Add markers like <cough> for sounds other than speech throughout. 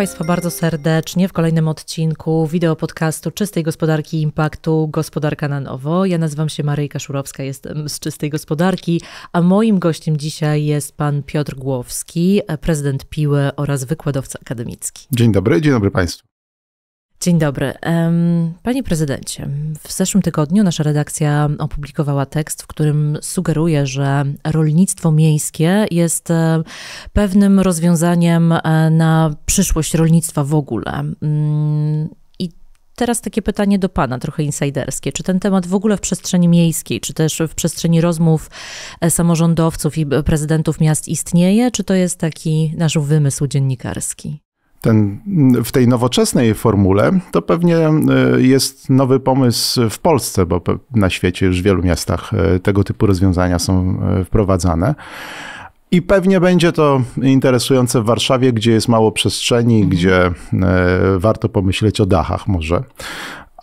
Państwa bardzo serdecznie w kolejnym odcinku wideo podcastu Czystej Gospodarki Impaktu Gospodarka na Nowo. Ja nazywam się Maryjka Szurowska, jestem z Czystej Gospodarki, a moim gościem dzisiaj jest pan Piotr Głowski, prezydent Piły oraz wykładowca akademicki. Dzień dobry, dzień dobry Państwu. Dzień dobry. Panie prezydencie, w zeszłym tygodniu nasza redakcja opublikowała tekst, w którym sugeruje, że rolnictwo miejskie jest e, pewnym rozwiązaniem e, na przyszłość rolnictwa w ogóle. Mm, I Teraz takie pytanie do Pana, trochę insiderskie. Czy ten temat w ogóle w przestrzeni miejskiej, czy też w przestrzeni rozmów e, samorządowców i prezydentów miast istnieje, czy to jest taki nasz wymysł dziennikarski? ten, w tej nowoczesnej formule, to pewnie e, jest nowy pomysł w Polsce, bo na świecie już w wielu miastach e, tego typu rozwiązania są e, wprowadzane. I pewnie będzie to interesujące w Warszawie, gdzie jest mało przestrzeni, mhm. gdzie warto pomyśleć o dachach może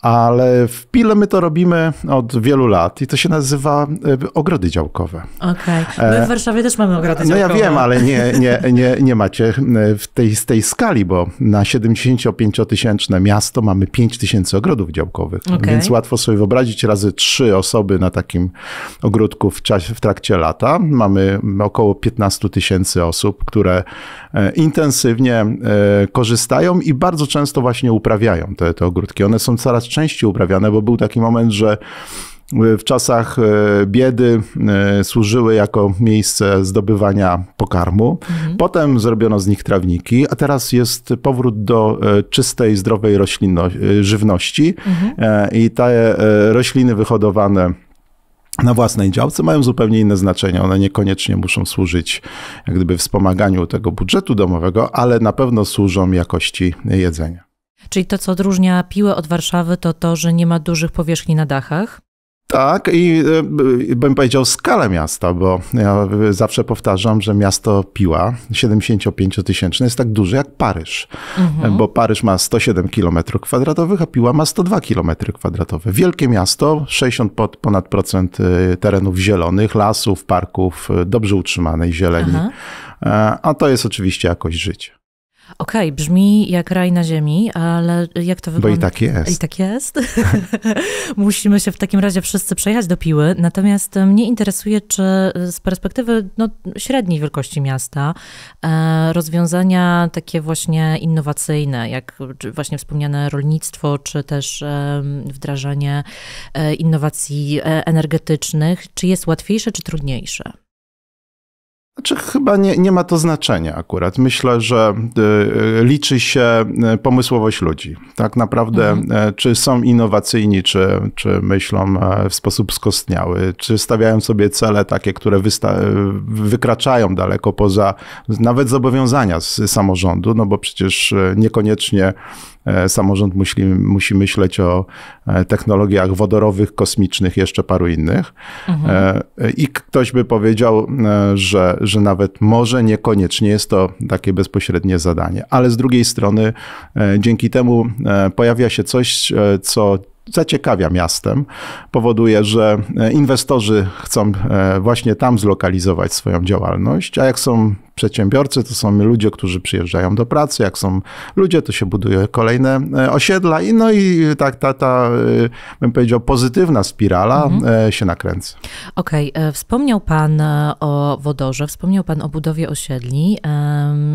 ale w Pile my to robimy od wielu lat i to się nazywa e, ogrody działkowe. Okej. Okay. My e, w Warszawie też mamy ogrody działkowe. No ja wiem, ale nie, nie, nie, nie macie e, w tej, z tej skali, bo na 75-tysięczne miasto mamy 5 tysięcy ogrodów działkowych. Okay. Więc łatwo sobie wyobrazić razy trzy osoby na takim ogródku w, czasie, w trakcie lata. Mamy około 15 tysięcy osób, które intensywnie korzystają i bardzo często właśnie uprawiają te, te ogródki. One są coraz części uprawiane, bo był taki moment, że w czasach e, biedy e, służyły jako miejsce zdobywania pokarmu. Mhm. Potem zrobiono z nich trawniki, a teraz jest powrót do e, czystej, zdrowej żywności mhm. i te rośliny wyhodowane na własnej działce mają zupełnie inne znaczenie. One niekoniecznie muszą służyć jak gdyby wspomaganiu tego budżetu domowego, ale na pewno służą jakości jedzenia. Czyli to, co odróżnia Piłę od Warszawy, to to, że nie ma dużych powierzchni na dachach. Tak, i e, bym powiedział skalę miasta, bo ja zawsze powtarzam, że miasto Piła, 75-tysięczne, jest tak duże jak Paryż, mhm. bo Paryż ma 107 km kwadratowych, a Piła ma 102 km kwadratowe. Wielkie miasto, 60 pod, ponad procent e, terenów zielonych, lasów, parków, e, dobrze utrzymanej zieleni, Aha. a to jest oczywiście jakość życia. Okej, okay, brzmi jak raj na ziemi, ale jak to wygląda? Bo i tak jest. I tak jest. <laughs> Musimy się w takim razie wszyscy przejechać do Piły. Natomiast mnie interesuje, czy z perspektywy no, średniej wielkości miasta e, rozwiązania takie właśnie innowacyjne, jak właśnie wspomniane rolnictwo, czy też e, wdrażanie e, innowacji e, energetycznych, czy jest łatwiejsze, czy trudniejsze? Znaczy, chyba nie, nie ma to znaczenia akurat. Myślę, że y, y, liczy się y, pomysłowość ludzi. Tak naprawdę, mhm. E, czy są innowacyjni, czy, czy myślą e, w sposób skostniały, czy stawiają sobie cele takie, które e, wykraczają daleko poza nawet zobowiązania z samorządu, no bo przecież niekoniecznie E, samorząd musi, musi myśleć o e, technologiach wodorowych, kosmicznych, jeszcze paru innych. Mhm. E, I ktoś by powiedział, że, że nawet może niekoniecznie jest to takie bezpośrednie zadanie, ale z drugiej strony dzięki temu pojawia się coś, co zaciekawia miastem, powoduje, że inwestorzy chcą właśnie tam zlokalizować swoją działalność, a jak są Przedsiębiorcy to są ludzie, którzy przyjeżdżają do pracy, jak są ludzie, to się buduje kolejne e, osiedla i no i tak ta, ta e, bym powiedział, pozytywna spirala mhm. E, się nakręca. Okej, okay. wspomniał pan o wodorze, wspomniał pan o budowie osiedli,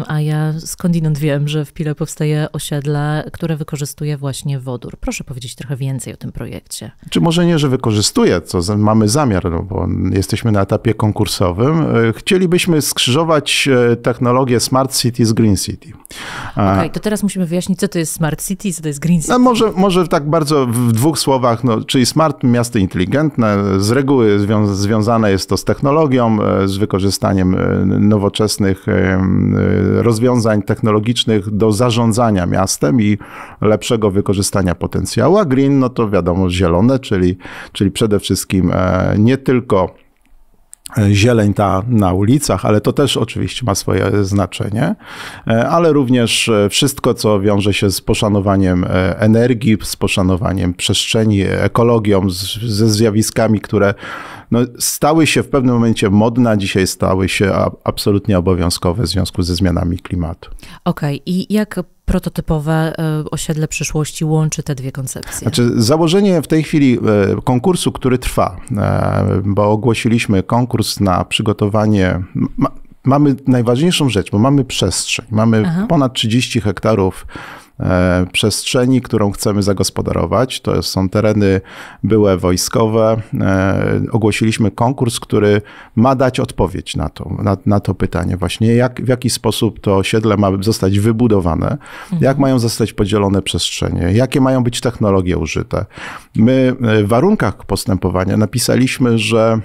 a ja skądinąd wiem, że w Pile powstaje osiedle, które wykorzystuje właśnie wodór. Proszę powiedzieć trochę więcej o tym projekcie. Czy może nie, że wykorzystuje, co mamy zamiar, no bo jesteśmy na etapie konkursowym. Chcielibyśmy skrzyżować E, technologię Smart city z Green City. E, Okej, okay, to teraz musimy wyjaśnić, co to jest Smart City, co to jest Green no, City. No może, może tak bardzo w dwóch słowach, no, czyli smart miasto inteligentne, z reguły zwią związane jest to z technologią, e, z wykorzystaniem nowoczesnych rozwiązań technologicznych do zarządzania miastem i lepszego wykorzystania potencjału, a green, no to wiadomo, zielone, czyli, czyli przede wszystkim nie tylko zieleń ta na ulicach, ale to też oczywiście ma swoje znaczenie, e, ale również e, wszystko, co wiąże się z poszanowaniem e, energii, z poszanowaniem przestrzeni, ekologią, z, ze zjawiskami, które no, stały się w pewnym momencie modne, a dzisiaj stały się absolutnie obowiązkowe w związku ze zmianami klimatu. Okej, okay. i jak prototypowe e, osiedle przyszłości łączy te dwie koncepcje? Znaczy, założenie w tej chwili e, konkursu, który trwa, e, bo ogłosiliśmy konkurs na przygotowanie mamy najważniejszą rzecz, bo mamy przestrzeń. Mamy Aha. ponad 30 hektarów E, przestrzeni, którą chcemy zagospodarować. To są tereny były wojskowe. E, ogłosiliśmy konkurs, który ma dać odpowiedź na to, na, na to pytanie właśnie, jak, w jaki sposób to osiedle ma zostać wybudowane, mhm. jak mają zostać podzielone przestrzenie, jakie mają być technologie użyte. My e, w warunkach postępowania napisaliśmy, że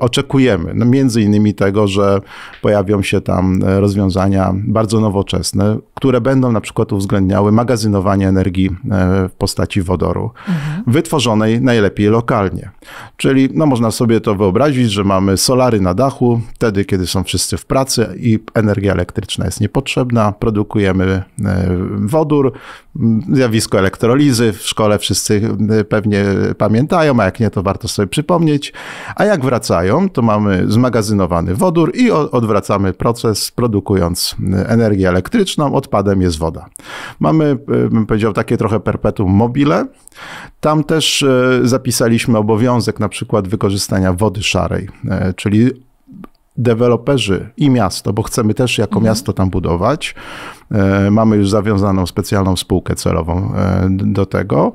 oczekujemy, no między innymi tego, że pojawią się tam rozwiązania bardzo nowoczesne, które będą na przykład uwzględniały magazynowanie energii e, w postaci wodoru, mhm. wytworzonej najlepiej lokalnie. Czyli no, można sobie to wyobrazić, że mamy solary na dachu, wtedy, kiedy są wszyscy w pracy i energia elektryczna jest niepotrzebna, produkujemy e, wodór, mm, zjawisko elektrolizy w szkole wszyscy e, pewnie pamiętają, a jak nie, to warto sobie przypomnieć. A jak wracają, to mamy zmagazynowany wodór i odwracamy proces, produkując energię elektryczną, odpadem jest woda. Mamy mamy, e, bym powiedział, takie trochę perpetuum mobile. Tam też e, zapisaliśmy obowiązek na przykład wykorzystania wody szarej, e, czyli deweloperzy i miasto, bo chcemy też jako mhm. miasto tam budować. Mamy już zawiązaną specjalną spółkę celową do tego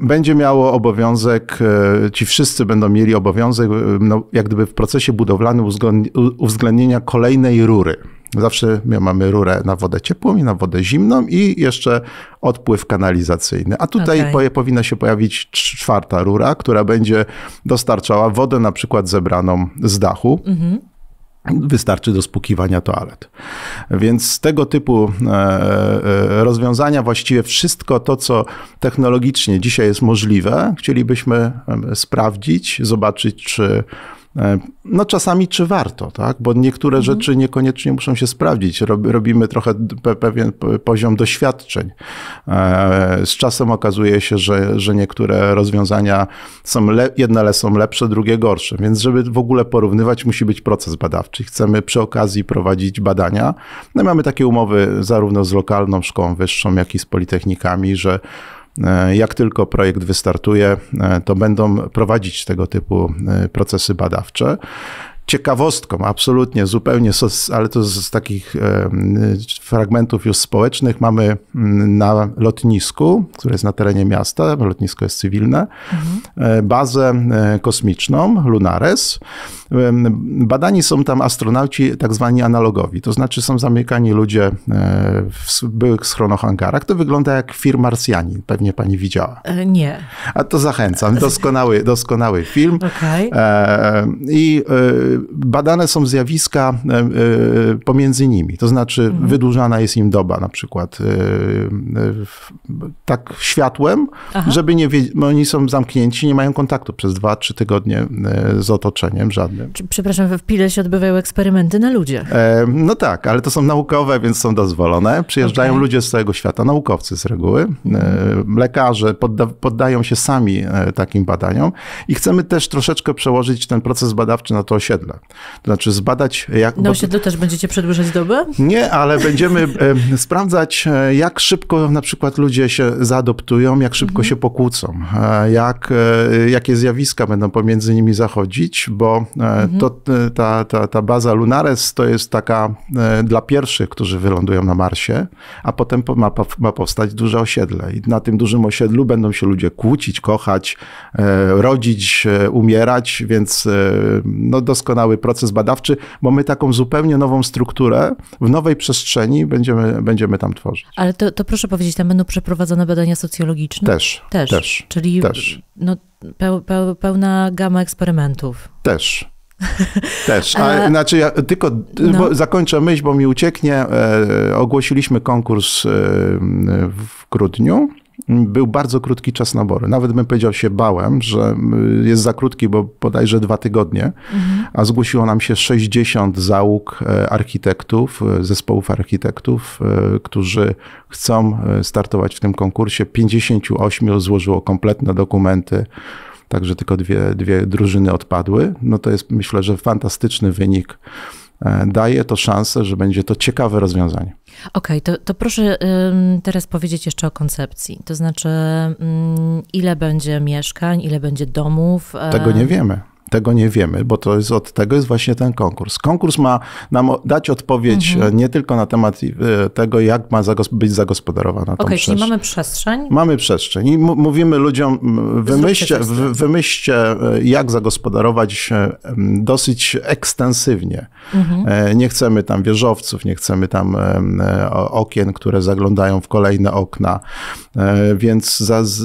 będzie miało obowiązek, ci wszyscy będą mieli obowiązek, no, jak gdyby w procesie budowlanym uwzględnienia kolejnej rury. Zawsze mamy rurę na wodę ciepłą i na wodę zimną i jeszcze odpływ kanalizacyjny. A tutaj okay. powinna się pojawić czwarta rura, która będzie dostarczała wodę na przykład zebraną z dachu. Mhm. wystarczy do spłukiwania toalet. Więc tego typu e, e, rozwiązania, właściwie wszystko to, co technologicznie dzisiaj jest możliwe, chcielibyśmy sprawdzić, zobaczyć, czy E, no czasami czy warto, tak? Bo niektóre mhm. rzeczy niekoniecznie muszą się sprawdzić. Robimy trochę pewien poziom doświadczeń. E, z czasem okazuje się, że, że niektóre rozwiązania są le, jedne są lepsze, drugie gorsze. Więc żeby w ogóle porównywać, musi być proces badawczy. Chcemy przy okazji prowadzić badania. No mamy takie umowy zarówno z lokalną szkołą wyższą, jak i z politechnikami, że E, jak tylko projekt wystartuje, e, to będą prowadzić tego typu e, procesy badawcze ciekawostką, absolutnie, zupełnie, ale to z takich fragmentów już społecznych, mamy mm, na lotnisku, które jest na terenie miasta, bo lotnisko jest cywilne, mhm. E, bazę e, kosmiczną Lunares. Badani są tam astronauci tak zwani analogowi, to znaczy są zamykani ludzie e, w byłych schronach hangarach. To wygląda jak film Marsjanin, pewnie pani widziała. Nie. A to zachęcam, doskonały, doskonały film. <laughs> Okay. I badane są zjawiska e, e, pomiędzy nimi, to znaczy mhm. wydłużana jest im doba na przykład e, tak światłem, Aha. żeby nie wiedzieć, oni są zamknięci, nie mają kontaktu przez dwa, trzy tygodnie z otoczeniem żadnym. Przepraszam, w Pile się odbywają eksperymenty na ludziach. No tak, ale to są naukowe, więc są dozwolone. Przyjeżdżają okay. ludzie z całego świata, naukowcy z reguły, lekarze, podda poddają się sami takim badaniom i chcemy też troszeczkę przełożyć ten proces badawczy na to osiedle. To znaczy zbadać... jak. Na no, osiedlu też będziecie przedłużać dobę? Nie, ale będziemy <laughs> sprawdzać, e, jak szybko na przykład ludzie się zaadoptują, jak szybko mhm. się pokłócą, e, jak, e, jakie zjawiska będą pomiędzy nimi zachodzić, bo to, mhm. ta, ta, ta baza Lunares to jest taka dla pierwszych, którzy wylądują na Marsie, a potem ma, ma powstać duże osiedle. I na tym dużym osiedlu będą się ludzie kłócić, kochać, rodzić, umierać, więc no doskonale doskonały proces badawczy, bo my taką zupełnie nową strukturę w nowej przestrzeni będziemy, będziemy tam tworzyć. Ale to, to proszę powiedzieć, tam będą przeprowadzone badania socjologiczne? Też. Też. też czyli też. No, peł, peł, pełna gama eksperymentów. Też. <laughs> Też, a, a, znaczy ja tylko no. zakończę myśl, bo mi ucieknie. E, ogłosiliśmy konkurs e, w grudniu był bardzo krótki czas nabory. Nawet bym powiedział się bałem, że y, jest za krótki, bo bodajże dwa tygodnie, mhm. a zgłosiło nam się 60 załóg e, architektów, e, zespołów architektów, e, którzy chcą startować w tym konkursie. 58 złożyło kompletne dokumenty także tylko dwie, dwie drużyny odpadły. No to jest myślę, że fantastyczny wynik E, daje to szansę, że będzie to ciekawe rozwiązanie. Okej, okay, to, to, proszę teraz powiedzieć jeszcze o koncepcji. To znaczy, mm, ile będzie mieszkań, ile będzie domów? E, Tego nie wiemy. Tego nie wiemy, bo to jest od tego jest właśnie ten konkurs. Konkurs ma nam dać odpowiedź mhm. E, nie tylko na temat e, tego, jak ma być zagospodarowana okay, przestrzeń. Okej, czyli mamy przestrzeń. Mamy przestrzeń i mówimy ludziom, wymyślcie, wymyślcie, e, jak zagospodarować dosyć ekstensywnie. Mhm. Nie chcemy tam wieżowców, nie chcemy tam okien, które zaglądają w kolejne okna, więc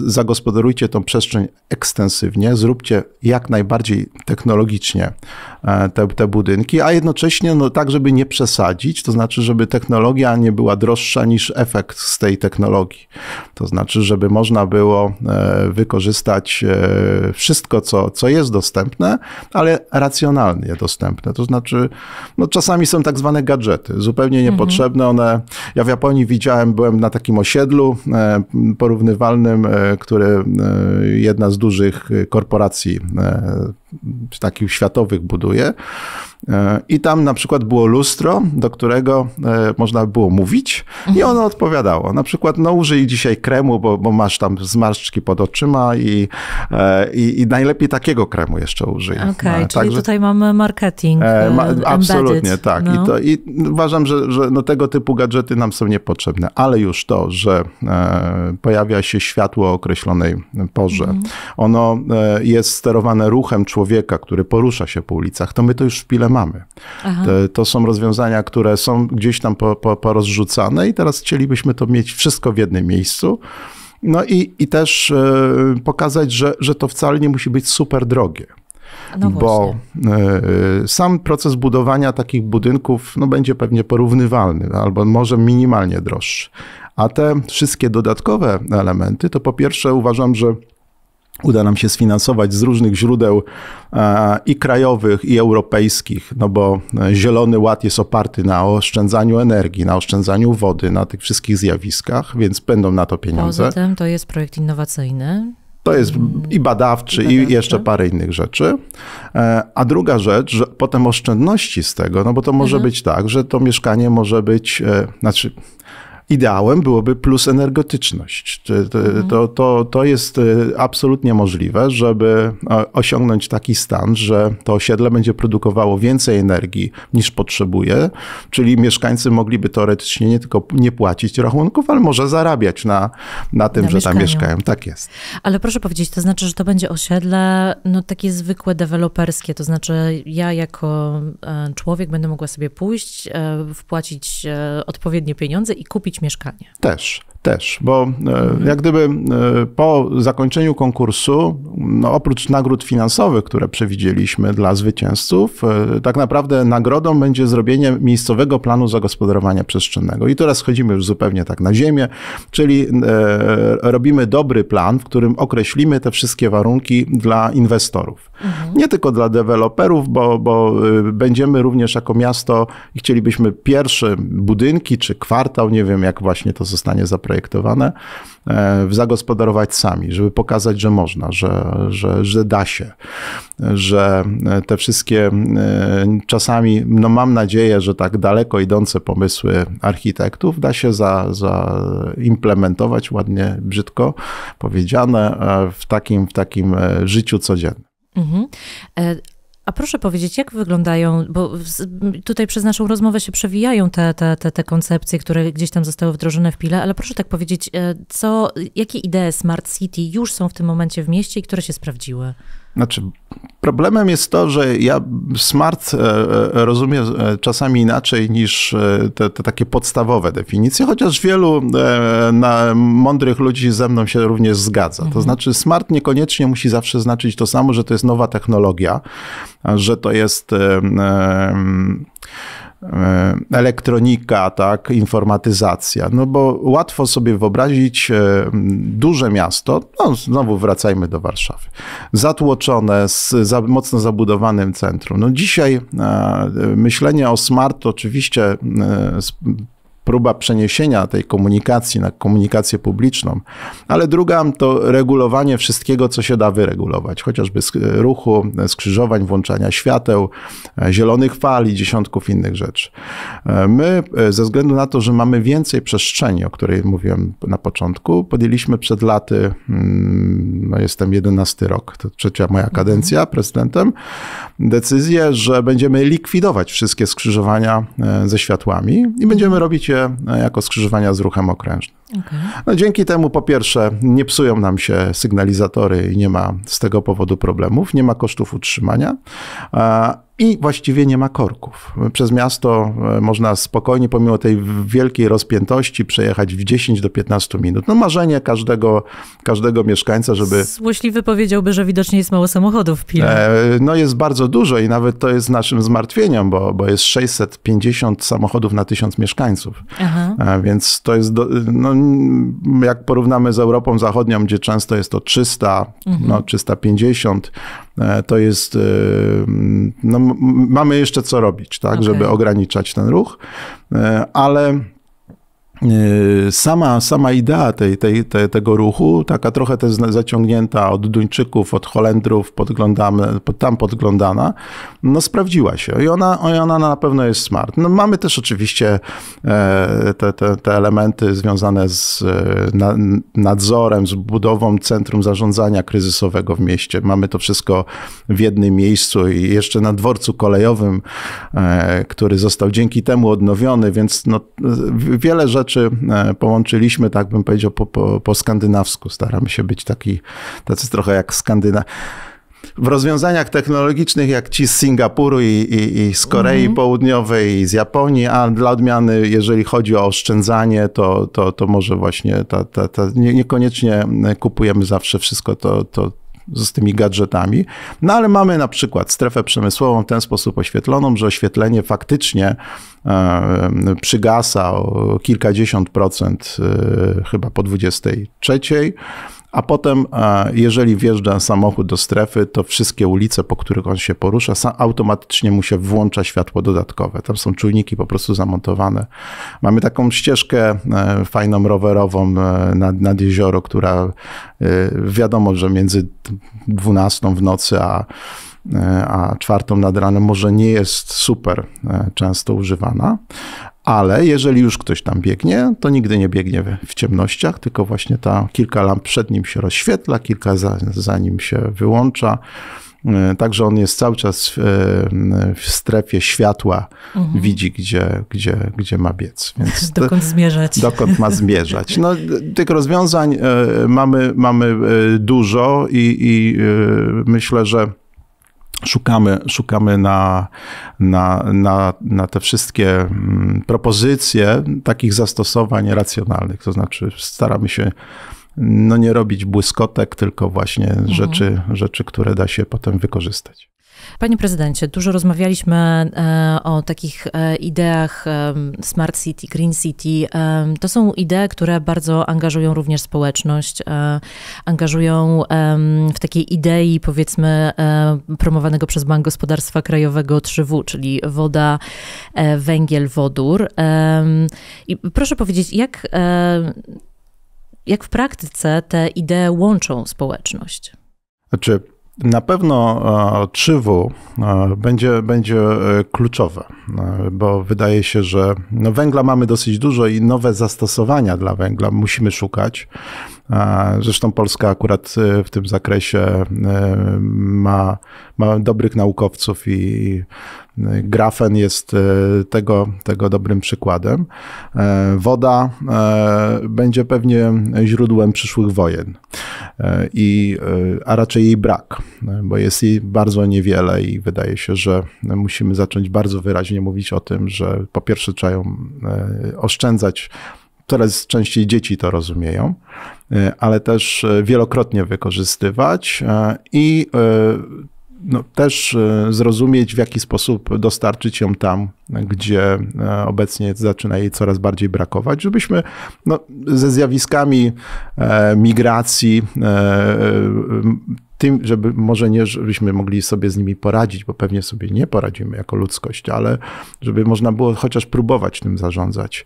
zagospodarujcie tą przestrzeń ekstensywnie, zróbcie jak najbardziej technologicznie e, te, te budynki, a jednocześnie no, tak, żeby nie przesadzić, to znaczy, żeby technologia nie była droższa niż efekt z tej technologii. To znaczy, żeby można było e, wykorzystać e, wszystko, co, co jest dostępne, ale racjonalnie dostępne. To znaczy, no, czasami są tak zwane gadżety, zupełnie mhm. niepotrzebne. One, ja w Japonii widziałem, byłem na takim osiedlu porównywalnym, które jedna z dużych korporacji takich światowych buduje, E, I tam na przykład było lustro, do którego e, można było mówić i ono odpowiadało. Na przykład, no użyj dzisiaj kremu, bo, bo masz tam zmarszczki pod oczyma i, e, i, i najlepiej takiego kremu jeszcze użyj. Okej, okay, czyli także... tutaj mamy marketing ma, Absolutnie, tak. No. I, to, I uważam, że, że no, tego typu gadżety nam są niepotrzebne, ale już to, że pojawia się światło o określonej porze, mm. ono jest sterowane ruchem człowieka, który porusza się po ulicach, to my to już szpilem mamy. to są rozwiązania, które są gdzieś tam po, po, porozrzucane i teraz chcielibyśmy to mieć wszystko w jednym miejscu. No i, i też e, pokazać, że, że to wcale nie musi być super drogie. No bo y, sam proces budowania takich budynków no, będzie pewnie porównywalny, albo może minimalnie droższy. A te wszystkie dodatkowe elementy, to po pierwsze uważam, że uda nam się sfinansować z różnych źródeł e, i krajowych, i europejskich, no bo e, Zielony Ład jest oparty na oszczędzaniu energii, na oszczędzaniu wody, na tych wszystkich zjawiskach, więc będą na to pieniądze. Poza tym to jest projekt innowacyjny. To jest i badawczy, i, badawczy. i jeszcze parę innych rzeczy. E, a druga rzecz, że potem oszczędności z tego, no bo to może mhm. być tak, że to mieszkanie może być, znaczy Ideałem byłoby plus energetyczność. E, mhm. To, to, to jest e, absolutnie możliwe, żeby e, osiągnąć taki stan, że to osiedle będzie produkowało więcej energii niż potrzebuje, czyli mieszkańcy mogliby teoretycznie nie tylko nie płacić rachunków, ale może zarabiać na, na tym, na że mieszkaniu. tam mieszkają. Tak jest. Ale proszę powiedzieć, to znaczy, że to będzie osiedle no, takie zwykłe deweloperskie, to znaczy ja jako człowiek będę mogła sobie pójść, wpłacić odpowiednie pieniądze i kupić mieszkanie. Też. Też, bo e, jak gdyby e, po zakończeniu konkursu, no oprócz nagród finansowych, które przewidzieliśmy dla zwycięzców, e, tak naprawdę nagrodą będzie zrobienie miejscowego planu zagospodarowania przestrzennego. I teraz schodzimy już zupełnie tak na ziemię, czyli robimy dobry plan, w którym określimy te wszystkie warunki dla inwestorów. Mhm. Nie tylko dla deweloperów, bo, bo będziemy również jako miasto i chcielibyśmy pierwsze budynki czy kwartał, nie wiem jak właśnie to zostanie zaprezentowane, zaprojektowane, e, zagospodarować sami, żeby pokazać, że można, że, że, że da się, że e, te wszystkie e, czasami, no mam nadzieję, że tak daleko idące pomysły architektów da się zaimplementować, za ładnie, brzydko powiedziane, w takim, w takim życiu codziennym. Mhm. A proszę powiedzieć, jak wyglądają, bo tutaj przez naszą rozmowę się przewijają te, te, te, te koncepcje, które gdzieś tam zostały wdrożone w pile, ale proszę tak powiedzieć, e, co, jakie idee Smart City już są w tym momencie w mieście i które się sprawdziły? Znaczy, problemem jest to, że ja smart e, e, rozumiem e, czasami inaczej niż te, te takie podstawowe definicje, chociaż wielu mądrych ludzi ze mną się również zgadza. To mhm. znaczy, smart niekoniecznie musi zawsze znaczyć to samo, że to jest nowa technologia, że to jest. Um, E, elektronika, tak, informatyzacja. No bo łatwo sobie wyobrazić e, duże miasto, no znowu wracajmy do Warszawy, zatłoczone z za, mocno zabudowanym centrum. No dzisiaj e, myślenie o smart oczywiście próba przeniesienia tej komunikacji na komunikację publiczną, ale druga to regulowanie wszystkiego, co się da wyregulować, chociażby ruchu, skrzyżowań, włączania świateł, e, zielonych fal i dziesiątków innych rzeczy. E, my, e, ze względu na to, że mamy więcej przestrzeni, o której mówiłem na początku, podjęliśmy przed laty, mm, no jestem 11 rok, to trzecia moja mhm. kadencja prezydentem, decyzję, że będziemy likwidować wszystkie skrzyżowania ze światłami i będziemy mhm. robić je się e, jako skrzyżowania z ruchem okrężnym. Okay. No, dzięki temu po pierwsze nie psują nam się sygnalizatory i nie ma z tego powodu problemów, nie ma kosztów utrzymania i właściwie nie ma korków. Przez miasto e, można spokojnie, pomimo tej wielkiej rozpiętości, przejechać w 10 do 15 minut. No marzenie każdego, każdego mieszkańca, żeby... Złośliwy powiedziałby, że widocznie jest mało samochodów w Pile. no jest bardzo dużo i nawet to jest naszym zmartwieniem, bo, bo jest 650 samochodów na 1000 mieszkańców. Aha. E, więc to jest... Do, no, jak porównamy z Europą Zachodnią, gdzie często jest to 300, mhm. no 350, E, to jest, e, no, mamy jeszcze co robić, tak, okay. żeby ograniczać ten ruch, e, ale Yy, sama, sama idea tej, tej, tej, tego ruchu, taka trochę też zaciągnięta od Duńczyków, od Holendrów, podglądamy, tam podglądana, no sprawdziła się i ona, ona na pewno jest smart. No, mamy też oczywiście e, te, te, te elementy związane z e, nadzorem, z budową centrum zarządzania kryzysowego w mieście. Mamy to wszystko w jednym miejscu i jeszcze na dworcu kolejowym, e, który został dzięki temu odnowiony, więc no, wiele rzeczy rzeczy e, połączyliśmy, tak bym powiedział, po, po, po skandynawsku. Staramy się być taki, tacy trochę jak Skandyna w rozwiązaniach technologicznych jak ci z Singapuru i, i, i z Korei mm-hmm. Południowej i z Japonii, a dla odmiany, jeżeli chodzi o oszczędzanie, to, to, to może właśnie ta, ta, ta nie, niekoniecznie kupujemy zawsze wszystko to, to, z tymi gadżetami. No ale mamy na przykład strefę przemysłową w ten sposób oświetloną, że oświetlenie faktycznie e, przygasa o kilkadziesiąt procent e, chyba po 23 a potem, e, jeżeli wjeżdża samochód do strefy, to wszystkie ulice, po których on się porusza, automatycznie mu się włącza światło dodatkowe. Tam są czujniki po prostu zamontowane. Mamy taką ścieżkę e, fajną rowerową e, nad, nad jezioro, która wiadomo, że między 12 w nocy a a czwartą nad ranem może nie jest super często używana, ale jeżeli już ktoś tam biegnie, to nigdy nie biegnie w ciemnościach, tylko właśnie ta kilka lamp przed nim się rozświetla, kilka za, za nim się wyłącza. E, także on jest cały czas w, e, w strefie światła, mhm. widzi, gdzie, gdzie, gdzie ma biec. Więc <laughs> dokąd zmierzać. Dokąd ma zmierzać. No, tych rozwiązań e, mamy, mamy dużo i, i myślę, że szukamy, szukamy na, na, na, na te wszystkie mm, propozycje takich zastosowań racjonalnych. To znaczy, staramy się no nie robić błyskotek, tylko właśnie mhm. rzeczy, rzeczy, które da się potem wykorzystać. Panie prezydencie, dużo rozmawialiśmy e, o takich e, ideach e, Smart City, Green City. To są idee, które bardzo angażują również społeczność, angażują w takiej idei, powiedzmy, promowanego przez Bank Gospodarstwa Krajowego 3W, czyli woda, węgiel, wodór. I proszę powiedzieć, jak, jak w praktyce te idee łączą społeczność? Znaczy, na pewno 3W e, e, będzie, będzie e, kluczowe, bo wydaje się, że no węgla mamy dosyć dużo i nowe zastosowania dla węgla musimy szukać. Zresztą Polska akurat w tym zakresie ma, ma dobrych naukowców i Grafen jest e, tego, tego dobrym przykładem. E, woda e, będzie pewnie źródłem przyszłych wojen, i, a raczej jej brak, bo jest jej bardzo niewiele i wydaje się, że musimy zacząć bardzo wyraźnie mówić o tym, że po pierwsze trzeba ją oszczędzać coraz częściej dzieci to rozumieją, ale też wielokrotnie wykorzystywać i no, też e, zrozumieć, w jaki sposób dostarczyć ją tam, gdzie e, obecnie zaczyna jej coraz bardziej brakować, żebyśmy no, ze zjawiskami e, migracji, tym, żeby może nie, żebyśmy mogli sobie z nimi poradzić, bo pewnie sobie nie poradzimy jako ludzkość, ale żeby można było chociaż próbować tym zarządzać.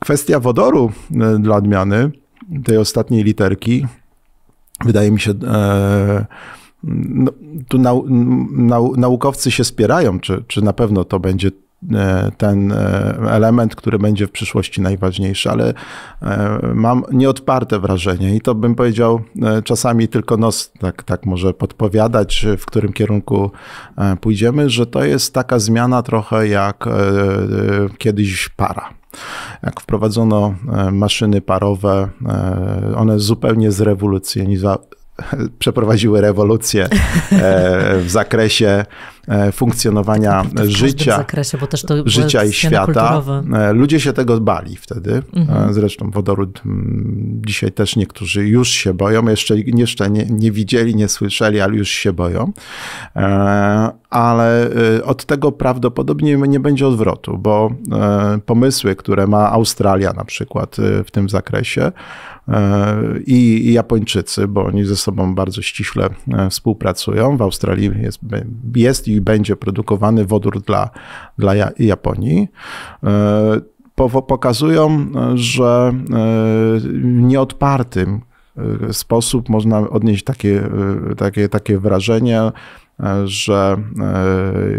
Kwestia wodoru dla odmiany, tej ostatniej literki, wydaje mi się, e, no, tu nau, nau, naukowcy się spierają, czy, czy na pewno to będzie e, ten e, element, który będzie w przyszłości najważniejszy, ale e, mam nieodparte wrażenie i to bym powiedział czasami tylko nos tak, tak może podpowiadać, w którym kierunku pójdziemy, że to jest taka zmiana trochę jak kiedyś para. Jak wprowadzono maszyny parowe, one zupełnie zrewolucjonizowały przeprowadziły rewolucję e, w zakresie E, funkcjonowania tak, tak, tak, życia, zakresie, bo też to życia i świata. E, ludzie się tego bali wtedy. Mhm. E, zresztą wodoru mm, dzisiaj też niektórzy już się boją, jeszcze, jeszcze nie, nie widzieli, nie słyszeli, ale już się boją. Ale od tego prawdopodobnie nie będzie odwrotu, bo pomysły, które ma Australia na przykład w tym zakresie, i Japończycy, bo oni ze sobą bardzo ściśle współpracują. W Australii jest, jest będzie produkowany wodór dla, dla Japonii e, pokazują, że e, nieodpartym e, sposób można odnieść takie, takie, takie wrażenie, że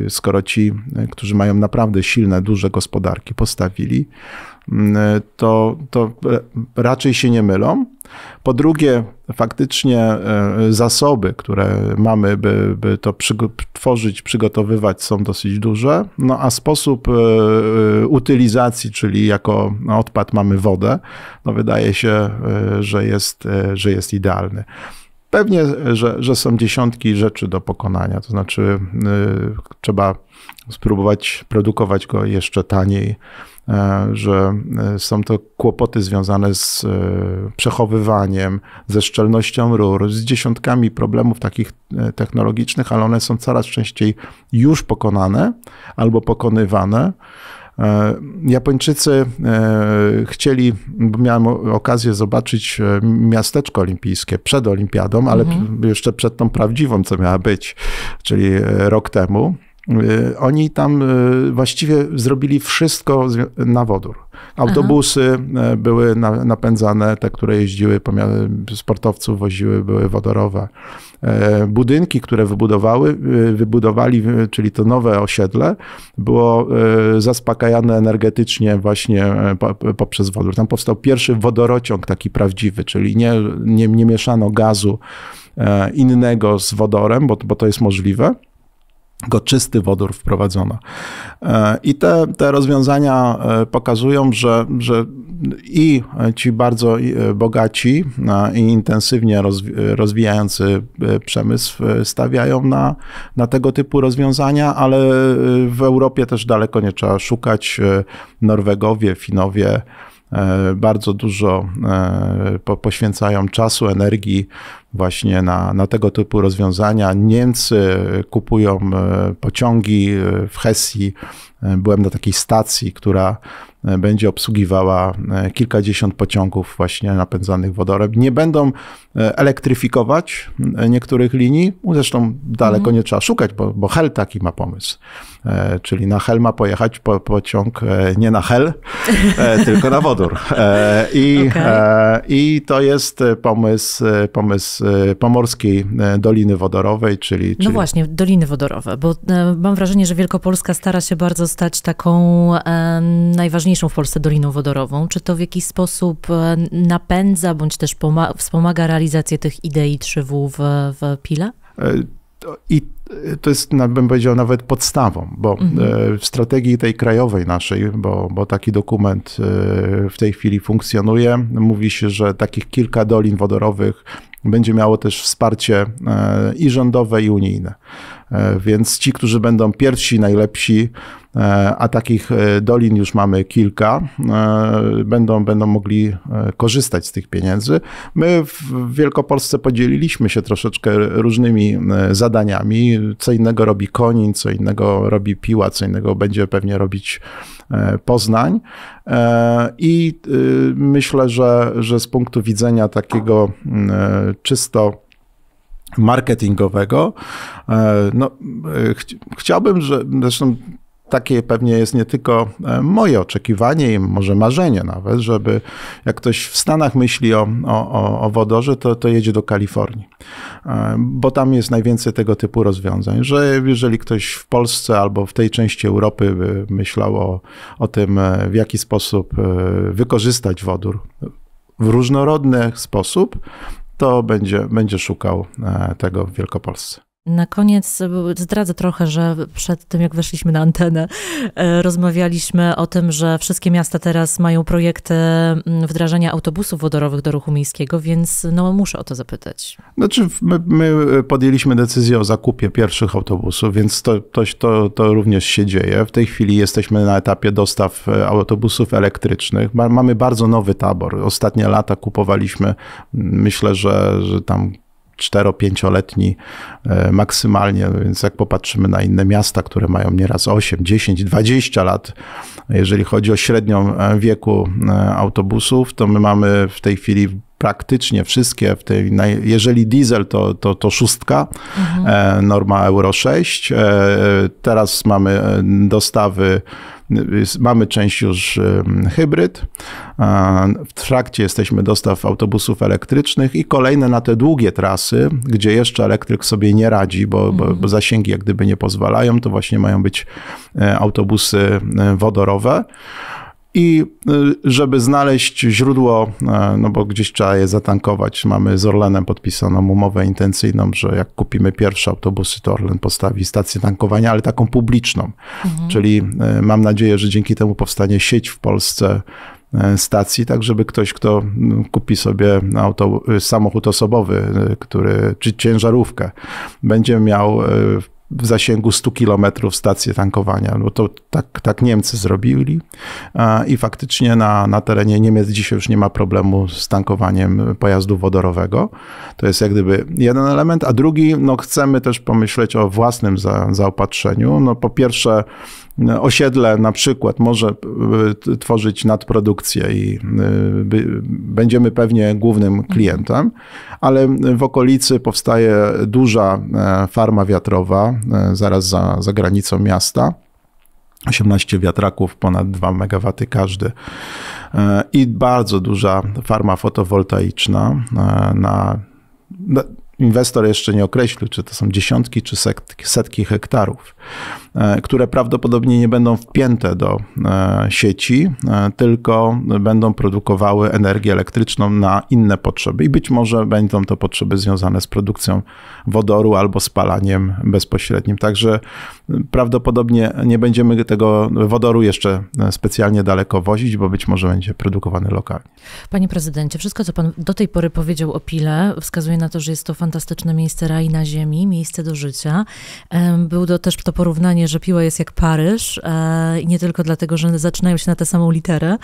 skoro ci, którzy mają naprawdę silne, duże gospodarki, postawili Mm, e, to, to raczej się nie mylą. Po drugie, faktycznie e, zasoby, które mamy, by, by to przygo tworzyć, przygotowywać, są dosyć duże. No a sposób e, utylizacji, czyli jako odpad mamy wodę, no wydaje się, że jest, że jest idealny. Pewnie, że, że są dziesiątki rzeczy do pokonania, to znaczy trzeba spróbować produkować go jeszcze taniej E, że e, są to kłopoty związane z e, przechowywaniem, ze szczelnością rur, z dziesiątkami problemów takich technologicznych, ale one są coraz częściej już pokonane albo pokonywane. Japończycy chcieli, bo miałem okazję zobaczyć miasteczko olimpijskie przed olimpiadą, ale mhm. jeszcze przed tą prawdziwą, co miała być, czyli rok temu. Y, oni tam y, właściwie zrobili wszystko na wodór. Autobusy Aha. Y, były napędzane, te, które jeździły, sportowców woziły, były wodorowe. Budynki, które wybudowały, wybudowali, czyli to nowe osiedle, było zaspokajane energetycznie właśnie poprzez wodór. Tam powstał pierwszy wodorociąg taki prawdziwy, czyli nie, nie, nie mieszano gazu e, innego z wodorem, bo, bo to jest możliwe go czysty wodór wprowadzono. E, I te, te rozwiązania e, pokazują, że, że i ci bardzo e, bogaci i intensywnie rozwijający przemysł stawiają na, na tego typu rozwiązania, ale w Europie też daleko nie trzeba szukać. Norwegowie, Finowie, E, bardzo dużo e, poświęcają czasu, energii właśnie na, na tego typu rozwiązania. Niemcy kupują e, pociągi w Hesji. Byłem na takiej stacji, która E, będzie obsługiwała e, kilkadziesiąt pociągów właśnie napędzanych wodorem. Nie będą e, elektryfikować niektórych linii, zresztą daleko mhm. nie trzeba szukać, bo, bo Hel taki ma pomysł. Czyli na Hel ma pojechać po, pociąg nie na Hel, <laughs> tylko na wodór. I, okay. I to jest pomysł, pomysł pomorskiej Doliny Wodorowej, czyli... No czyli... właśnie, Doliny Wodorowe, bo mam wrażenie, że Wielkopolska stara się bardzo stać taką najważniejszą najpiękniejszą w Polsce doliną wodorową. Czy to w jakiś sposób e, napędza bądź też wspomaga realizację tych idei 3W w, w Pile? E, I e, to jest, bym powiedział, nawet podstawą, bo mhm. w strategii tej krajowej naszej, bo, bo taki dokument w tej chwili funkcjonuje, mówi się, że takich kilka dolin wodorowych będzie miało też wsparcie i rządowe, i unijne. Więc ci, którzy będą pierwsi, najlepsi, E, a takich e, dolin już mamy kilka, e, będą, będą mogli korzystać z tych pieniędzy. My w Wielkopolsce podzieliliśmy się troszeczkę różnymi zadaniami. Co innego robi Konin, co innego robi Piła, co innego będzie pewnie robić Poznań. I myślę, że, że z punktu widzenia takiego czysto marketingowego. No, ch chciałbym, że zresztą takie pewnie jest nie tylko e, moje oczekiwanie i może marzenie nawet, żeby jak ktoś w Stanach myśli o, o, o wodorze, to, to jedzie do Kalifornii, e, bo tam jest najwięcej tego typu rozwiązań, że jeżeli ktoś w Polsce albo w tej części Europy by e, myślał o, o tym, w jaki sposób wykorzystać wodór w różnorodny sposób, to będzie, będzie szukał tego w Wielkopolsce. Na koniec zdradzę trochę, że przed tym jak weszliśmy na antenę, e, rozmawialiśmy o tym, że wszystkie miasta teraz mają projekty mm, wdrażania autobusów wodorowych do ruchu miejskiego, więc no muszę o to zapytać. Znaczy my, my podjęliśmy decyzję o zakupie pierwszych autobusów, więc to, to, to, to również się dzieje. W tej chwili jesteśmy na etapie dostaw e, autobusów elektrycznych. Mamy bardzo nowy tabor. Ostatnie lata kupowaliśmy, myślę, że, że tam 4-5-letni e, maksymalnie, więc jak popatrzymy na inne miasta, które mają nieraz 8, 10, 20 lat, jeżeli chodzi o średnią e, wieku e, autobusów, to my mamy w tej chwili praktycznie wszystkie w tej, jeżeli diesel to, to, to szóstka, mhm. E, norma Euro 6. E, teraz mamy e, dostawy, mamy część już hybryd. W trakcie jesteśmy dostaw autobusów elektrycznych i kolejne na te długie trasy, gdzie jeszcze elektryk sobie nie radzi, bo, mhm. bo, bo zasięgi jak gdyby nie pozwalają, to właśnie mają być autobusy wodorowe i y, żeby znaleźć źródło, e, no bo gdzieś trzeba je zatankować, mamy z Orlenem podpisaną umowę intencyjną, że jak kupimy pierwsze autobusy, to Orlen postawi stację tankowania, ale taką publiczną. Mhm. Czyli e, mam nadzieję, że dzięki temu powstanie sieć w Polsce e, stacji, tak żeby ktoś, kto kupi sobie auto, y, samochód osobowy, y, który, czy ciężarówkę, będzie miał w zasięgu 100 kilometrów stację tankowania, bo no to tak, tak Niemcy zrobili i faktycznie na, na terenie Niemiec dzisiaj już nie ma problemu z tankowaniem pojazdu wodorowego. To jest jak gdyby jeden element, a drugi, no chcemy też pomyśleć o własnym za, zaopatrzeniu. No po pierwsze osiedle na przykład może y, tworzyć nadprodukcję i y, będziemy pewnie głównym mhm. klientem, ale w okolicy powstaje duża e, farma wiatrowa e, zaraz za, za granicą miasta. 18 wiatraków, ponad 2 MW każdy. E, I bardzo duża farma fotowoltaiczna na, na inwestor jeszcze nie określił, czy to są dziesiątki, czy setki, setki hektarów. E, które prawdopodobnie nie będą wpięte do e, sieci, e, tylko będą produkowały energię elektryczną na inne potrzeby i być może będą to potrzeby związane z produkcją wodoru albo spalaniem bezpośrednim. Także prawdopodobnie nie będziemy tego wodoru jeszcze specjalnie daleko wozić, bo być może będzie produkowany lokalnie. Panie prezydencie, wszystko co pan do tej pory powiedział o Pile wskazuje na to, że jest to fantastyczne miejsce raj na ziemi, miejsce do życia. Był to też to porównanie że piła jest jak Paryż e, i nie tylko dlatego, że zaczynają się na tę samą literę.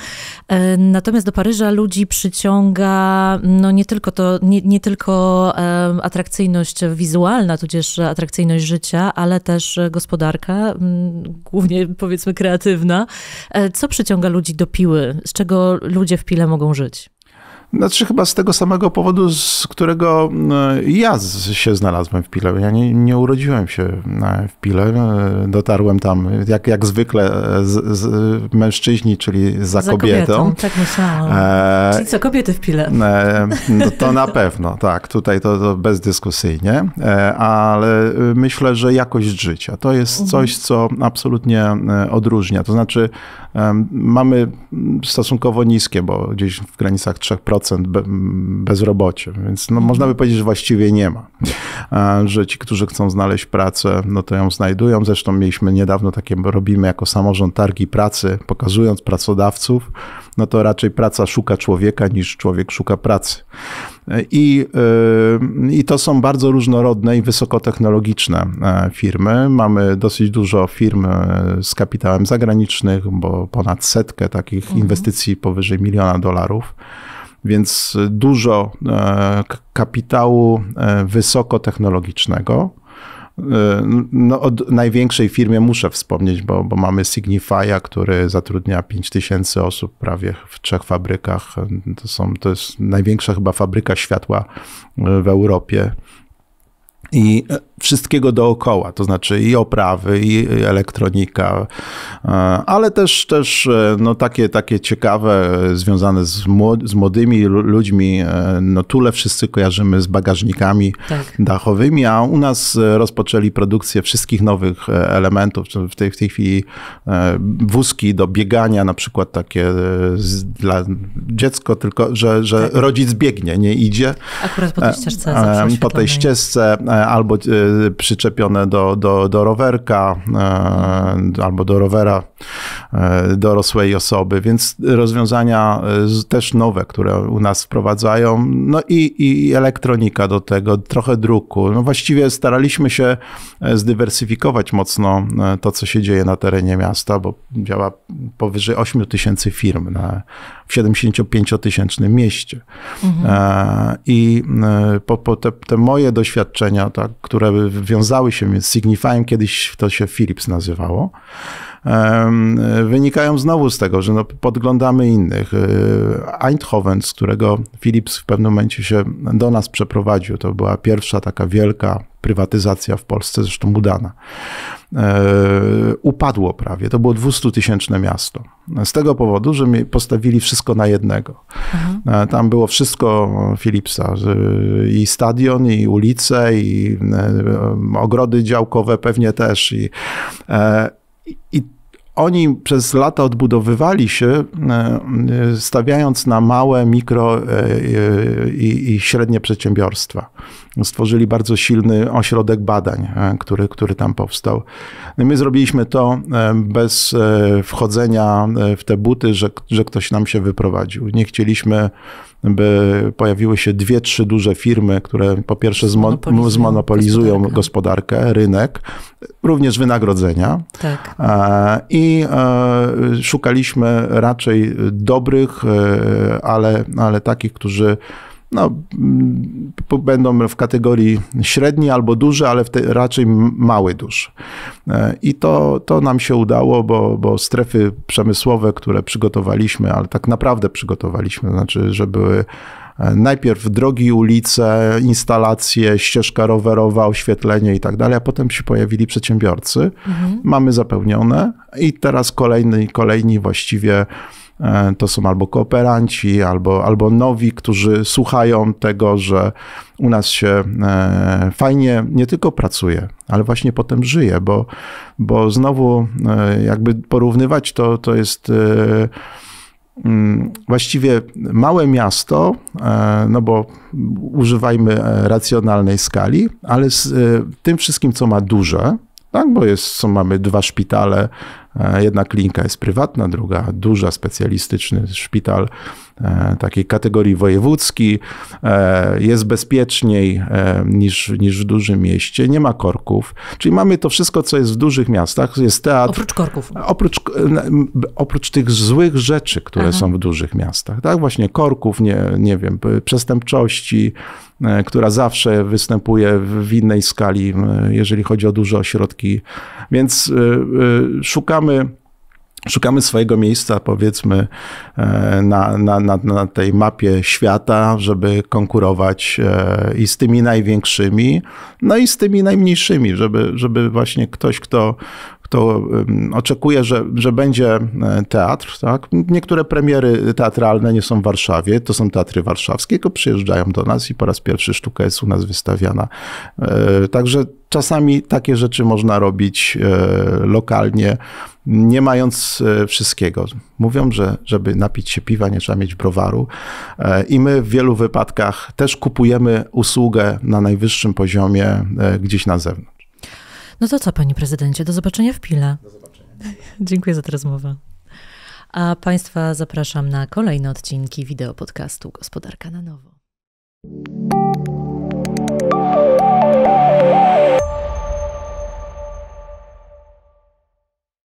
E, natomiast do Paryża ludzi przyciąga no nie tylko to, nie, nie tylko e, atrakcyjność wizualna, tudzież atrakcyjność życia, ale też gospodarka, głównie powiedzmy kreatywna. Co przyciąga ludzi do piły? Z czego ludzie w pile mogą żyć? Znaczy chyba z tego samego powodu, z którego e, ja się znalazłem w Pile. Ja nie, nie urodziłem się e, w Pile, e, dotarłem tam jak, jak zwykle z, z mężczyźni, czyli za, za kobietą. kobietą. Tak myślałam. E, czyli co, kobiety w Pile. E, to, no to na pewno, tak. Tutaj to, to bezdyskusyjnie, e, ale myślę, że jakość życia to jest mhm. coś, co absolutnie odróżnia. To znaczy Mamy stosunkowo niskie, bo gdzieś w granicach 3% bezrobocie, więc no, mhm. można by powiedzieć, że właściwie nie ma. Że ci, którzy chcą znaleźć pracę, no to ją znajdują. Zresztą mieliśmy niedawno takie, robimy jako samorząd targi pracy, pokazując pracodawców, no to raczej praca szuka człowieka niż człowiek szuka pracy. I, y, I to są bardzo różnorodne i wysokotechnologiczne e, firmy. Mamy dosyć dużo firm e, z kapitałem zagranicznych, bo ponad setkę takich mhm. inwestycji powyżej miliona dolarów więc dużo e, kapitału wysokotechnologicznego. Y, no, o największej firmie muszę wspomnieć, bo, bo mamy Signifya, który zatrudnia 5000 osób prawie w trzech fabrykach. To, są, to jest największa chyba fabryka światła y, w Europie. I wszystkiego dookoła, to znaczy i oprawy, i elektronika, e, ale też, też e, no takie, takie ciekawe e, związane z, młodymi ludźmi. No tule wszyscy kojarzymy z bagażnikami tak. dachowymi, a u nas rozpoczęli produkcję wszystkich nowych elementów. W tej, w tej chwili wózki do biegania, na przykład takie dla dziecko, tylko że, że tak. rodzic biegnie, nie idzie. Akurat po tej ścieżce. Po tej ścieżce albo Y, przyczepione do, do, do rowerka y, albo do rowera y, dorosłej osoby, więc rozwiązania też nowe, które u nas wprowadzają, no i, i elektronika do tego, trochę druku. No właściwie staraliśmy się e, zdywersyfikować mocno e, to, co się dzieje na terenie miasta, bo działa powyżej 8 tysięcy firm na, w 75-tysięcznym mieście. Mhm. E, I e, po, po te, te, moje doświadczenia, tak, które wiązały się z Signifyem, kiedyś to się Philips nazywało, wynikają znowu z tego, że no podglądamy innych. E, Eindhoven, z którego Philips w pewnym momencie się do nas przeprowadził, to była pierwsza taka wielka prywatyzacja w Polsce, zresztą udana. E, upadło prawie. To było 200-tysięczne miasto. Z tego powodu, że postawili wszystko na jednego. Mhm. E, tam było wszystko Philipsa. I stadion, i ulice, i e, ogrody działkowe pewnie też. I, i oni przez lata odbudowywali się, e, stawiając na małe, mikro e, e, i, i, średnie przedsiębiorstwa. Stworzyli bardzo silny ośrodek badań, który, który tam powstał. My zrobiliśmy to bez wchodzenia w te buty, że, że ktoś nam się wyprowadził. Nie chcieliśmy by pojawiły się dwie, trzy duże firmy, które po pierwsze zmonopolizują, zmonopolizują gospodarkę. gospodarkę. rynek, również wynagrodzenia. Tak. E, I e, szukaliśmy raczej dobrych, e, ale, ale takich, którzy no, mm, będą w kategorii średni albo duży, ale raczej mały duży. E, I to, to nam się udało, bo, bo strefy przemysłowe, które przygotowaliśmy, ale tak naprawdę przygotowaliśmy, to znaczy, że były e, najpierw drogi, ulice, instalacje, ścieżka rowerowa, oświetlenie i tak dalej, a potem się pojawili przedsiębiorcy. Mhm. Mamy zapełnione i teraz kolejny kolejni właściwie E, to są albo kooperanci, albo, albo nowi, którzy słuchają tego, że u nas się e, fajnie nie tylko pracuje, ale właśnie potem żyje, bo, bo znowu e, jakby porównywać to, to jest mm, właściwie małe miasto, no bo używajmy racjonalnej skali, ale z tym wszystkim, co ma duże, tak, bo jest, są, mamy dwa szpitale, E, jedna klinika jest prywatna, druga duża, specjalistyczny szpital e, takiej kategorii wojewódzki. E, jest bezpieczniej niż, niż w dużym mieście, nie ma korków. Czyli mamy to wszystko, co jest w dużych miastach. Jest teatr. Oprócz korków. Oprócz, oprócz tych złych rzeczy, które Aha. są w dużych miastach. Tak, właśnie korków, nie, nie wiem, przestępczości, E, która zawsze występuje w innej skali, e, jeżeli chodzi o duże ośrodki. Więc e, szukamy szukamy swojego miejsca, powiedzmy, na, na, na, na, tej mapie świata, żeby konkurować i z tymi największymi, no i z tymi najmniejszymi, żeby, żeby właśnie ktoś, kto, kto oczekuje, że, że będzie e, teatr, tak? Niektóre premiery teatralne nie są w Warszawie, to są teatry warszawskie, tylko przyjeżdżają do nas i po raz pierwszy sztuka jest u nas wystawiana. E, także czasami takie rzeczy można robić e, lokalnie, nie mając wszystkiego. Mówią, że żeby napić się piwa, nie trzeba mieć browaru. I my w wielu wypadkach też kupujemy usługę na najwyższym poziomie gdzieś na zewnątrz. No to co, panie prezydencie, do zobaczenia w Pile. Do zobaczenia. <laughs> Dziękuję za tę rozmowę. A państwa zapraszam na kolejne odcinki wideo podcastu Gospodarka na nowo.